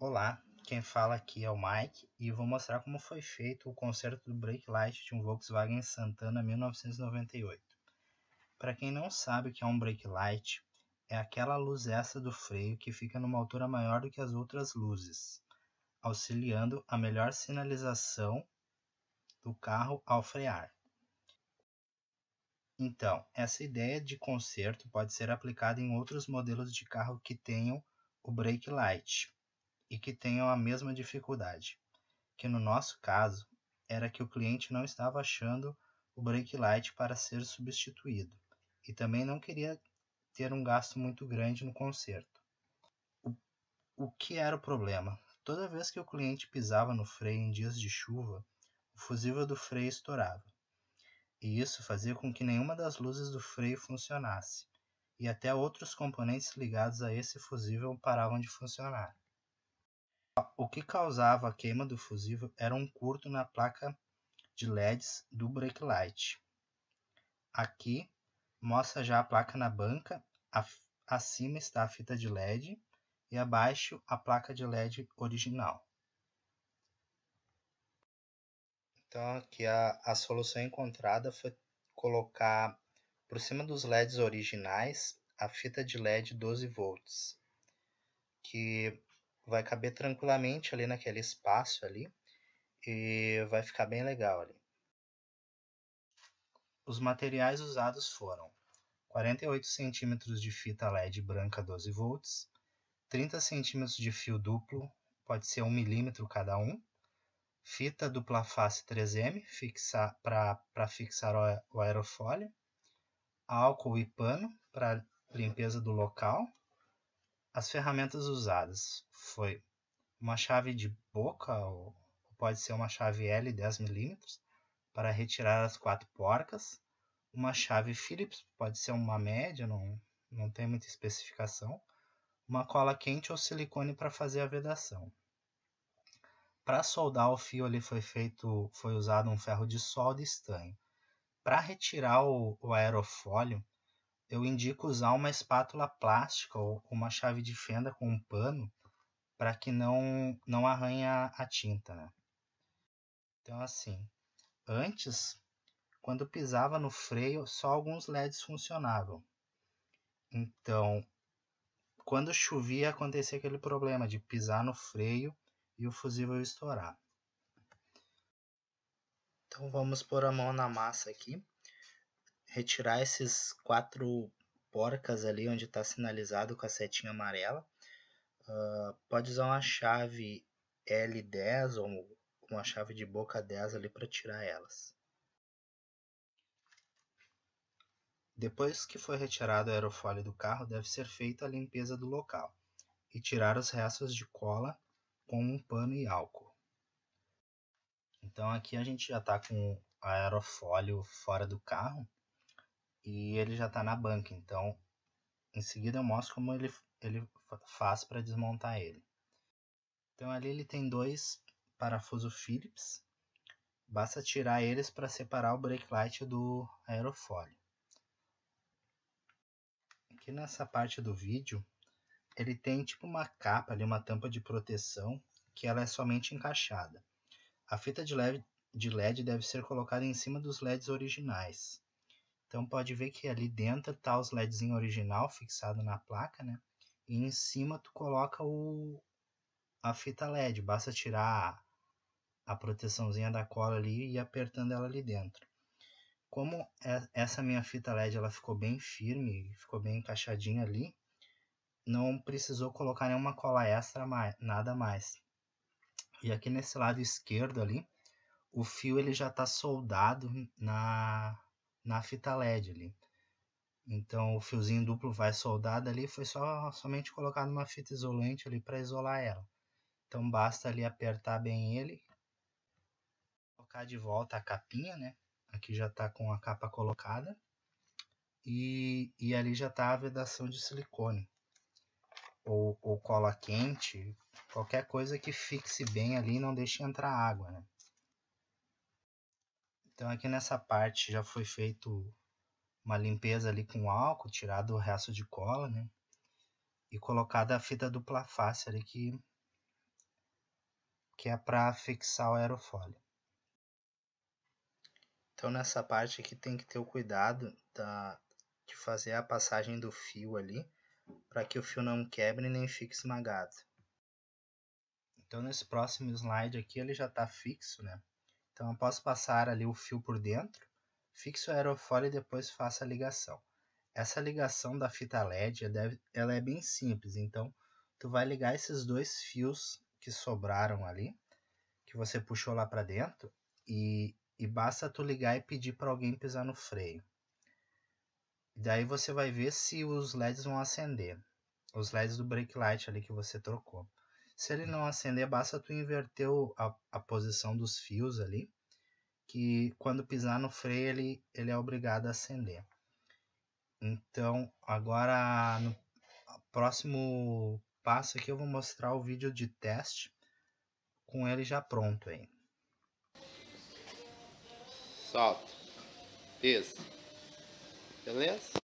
Olá, quem fala aqui é o Mike e vou mostrar como foi feito o conserto do brake light de um Volkswagen Santana 1998. Para quem não sabe o que é um brake light, é aquela luz extra do freio que fica numa altura maior do que as outras luzes, auxiliando a melhor sinalização do carro ao frear. Então, essa ideia de conserto pode ser aplicada em outros modelos de carro que tenham o brake light e que tenham a mesma dificuldade, que no nosso caso era que o cliente não estava achando o brake light para ser substituído e também não queria ter um gasto muito grande no conserto. O, o que era o problema? Toda vez que o cliente pisava no freio em dias de chuva, o fusível do freio estourava. E isso fazia com que nenhuma das luzes do freio funcionasse, e até outros componentes ligados a esse fusível paravam de funcionar. O que causava a queima do fusível era um curto na placa de LEDs do brake light. Aqui mostra já a placa na banca, acima está a fita de LED e abaixo a placa de LED original. Então aqui a, a solução encontrada foi colocar por cima dos LEDs originais a fita de LED 12 volts, que vai caber tranquilamente ali naquele espaço ali e vai ficar bem legal ali. Os materiais usados foram 48 cm de fita LED branca 12 volts, 30 cm de fio duplo, pode ser 1 milímetro cada um, fita dupla face 3M para fixar o, o aerofólio, álcool e pano para limpeza do local, as ferramentas usadas foi uma chave de boca, ou pode ser uma chave L 10mm, para retirar as quatro porcas. Uma chave Phillips, pode ser uma média, não, não tem muita especificação. Uma cola quente ou silicone para fazer a vedação. Para soldar o fio ali foi feito, foi usado um ferro de solda estanho. Para retirar o, o aerofólio, eu indico usar uma espátula plástica ou uma chave de fenda com um pano para que não, não arranhe a tinta. Né? Então, assim, antes, quando pisava no freio, só alguns LEDs funcionavam. Então, quando chovia, acontecia aquele problema de pisar no freio e o fusível estourar. Então, vamos pôr a mão na massa aqui retirar esses quatro porcas ali onde está sinalizado com a setinha amarela. Uh, pode usar uma chave L10 ou uma chave de boca 10 ali para tirar elas. Depois que foi retirado o aerofólio do carro, deve ser feita a limpeza do local e tirar os restos de cola com um pano e álcool. Então aqui a gente já está com o aerofólio fora do carro e ele já está na banca. Então, em seguida eu mostro como ele, ele faz para desmontar ele. Então ali ele tem dois parafusos Phillips. Basta tirar eles para separar o brake light do aerofólio. Aqui nessa parte do vídeo, ele tem tipo uma capa ali, uma tampa de proteção, que ela é somente encaixada. A fita de LED, de LED deve ser colocada em cima dos LEDs originais. Então pode ver que ali dentro tá os em original fixado na placa, né? E em cima tu coloca o a fita LED, basta tirar a proteçãozinha da cola ali e apertando ela ali dentro. Como é, essa minha fita LED ela ficou bem firme, ficou bem encaixadinha ali, não precisou colocar nenhuma cola extra, mais, nada mais. E aqui nesse lado esquerdo ali, o fio ele já está soldado na na fita LED ali. Então o fiozinho duplo vai soldado ali, foi só somente colocado uma fita isolante ali para isolar ela. Então basta ali apertar bem ele, colocar de volta a capinha, né? Aqui já está com a capa colocada e, e ali já está a vedação de silicone ou, ou cola quente, qualquer coisa que fixe bem ali e não deixe entrar água, né? Então aqui nessa parte já foi feito uma limpeza ali com álcool, tirado o resto de cola, né? E colocada a fita dupla face ali que, que é para fixar o aerofólio. Então nessa parte aqui tem que ter o cuidado da, de fazer a passagem do fio ali, para que o fio não quebre nem fique esmagado. Então nesse próximo slide aqui ele já está fixo, né? Então, após passar ali o fio por dentro, fixe o aerofólio e depois faça a ligação. Essa ligação da fita LED ela é bem simples, então tu vai ligar esses dois fios que sobraram ali, que você puxou lá para dentro, e, e basta tu ligar e pedir para alguém pisar no freio. Daí você vai ver se os LEDs vão acender, os LEDs do brake light ali que você trocou. Se ele não acender, basta tu inverter a, a posição dos fios ali, que quando pisar no freio ele, ele é obrigado a acender. Então, agora no próximo passo aqui eu vou mostrar o vídeo de teste com ele já pronto aí. Solta. Pisa. Beleza?